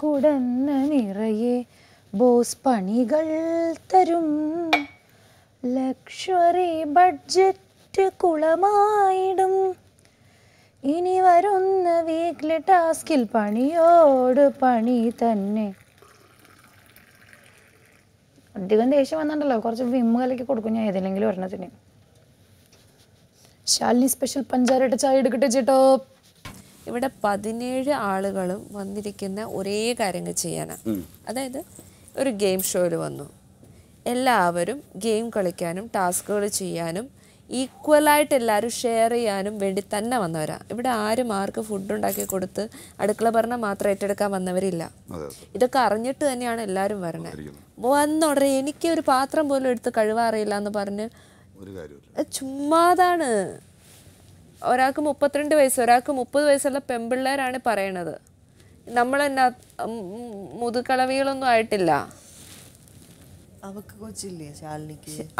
കുടന്ന് നിറയെ ബോസ് പണികൾ തരും ലക്ഷറി ബഡ്ജറ്റ് കുളമായിടും ഇനി വരുന്ന വീക്കിലെ ടാസ്കിൽ പണിയോട് പണി തന്നെ അധികം ദേഷ്യം വന്നിട്ടുണ്ടല്ലോ കുറച്ച് വിമ്മ കലക്കി കൊടുക്കും ഞാൻ ഏതെങ്കിലും ഒരെണ്ണത്തിന് ശാലിനി സ്പെഷ്യൽ പഞ്ചാരട്ട ചായ എടുക്കട്ടെ ചേട്ടോ ഇവിടെ പതിനേഴ് ആളുകളും വന്നിരിക്കുന്ന ഒരേ കാര്യങ്ങൾ ചെയ്യാനാണ് അതായത് ഒരു ഗെയിം ഷോയിൽ വന്നു എല്ലാവരും ഗെയിം കളിക്കാനും ടാസ്കുകൾ ചെയ്യാനും ഈക്വലായിട്ട് എല്ലാവരും ഷെയർ ചെയ്യാനും വേണ്ടി തന്നെ വന്നവരാ ഇവിടെ ആരും ആർക്ക് ഫുഡ് ഉണ്ടാക്കി കൊടുത്ത് അടുക്കള ഭരണം മാത്രം ഏറ്റെടുക്കാൻ വന്നവരില്ല ഇതൊക്കെ അറിഞ്ഞിട്ട് തന്നെയാണ് എല്ലാവരും വരണത് വന്നോടെ എനിക്ക് ഒരു പാത്രം പോലും എടുത്ത് കഴിവാറിയില്ല എന്ന് പറഞ്ഞ് ചുമ്മാതാണ് ഒരാൾക്ക് മുപ്പത്തിരണ്ട് വയസ്സ് ഒരാൾക്ക് മുപ്പത് വയസ്സുള്ള പെമ്പിള്ളേരാണ് പറയണത് നമ്മൾ എന്നാ മുതുകളവികളൊന്നും ആയിട്ടില്ല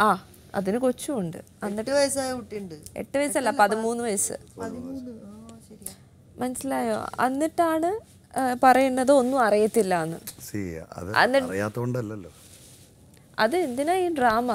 ആ അതിന് കൊച്ചുണ്ട് എന്നിട്ട് വയസ്സായ എട്ട് വയസ്സല്ല പതിമൂന്ന് വയസ്സ് മനസ്സിലായോ എന്നിട്ടാണ് പറയുന്നത് ഒന്നും അറിയത്തില്ല എന്ന് അത് എന്തിനാ ഈ ഡ്രാമ